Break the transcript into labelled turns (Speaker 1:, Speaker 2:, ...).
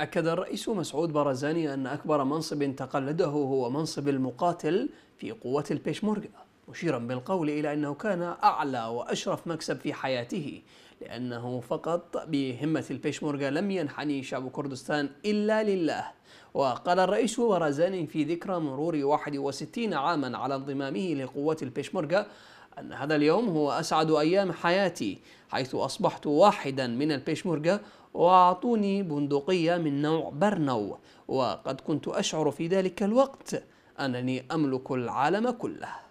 Speaker 1: أكد الرئيس مسعود بارزاني أن أكبر منصب تقلده هو منصب المقاتل في قوة البيشمورغا مشيرا بالقول إلى أنه كان أعلى وأشرف مكسب في حياته لأنه فقط بهمة البيشمورغا لم ينحني شعب كردستان إلا لله وقال الرئيس بارزاني في ذكرى مرور 61 عاما على انضمامه لقوات البيشمورغا أن هذا اليوم هو أسعد أيام حياتي حيث أصبحت واحدا من البيشمركة وأعطوني بندقية من نوع برنو وقد كنت أشعر في ذلك الوقت أنني أملك العالم كله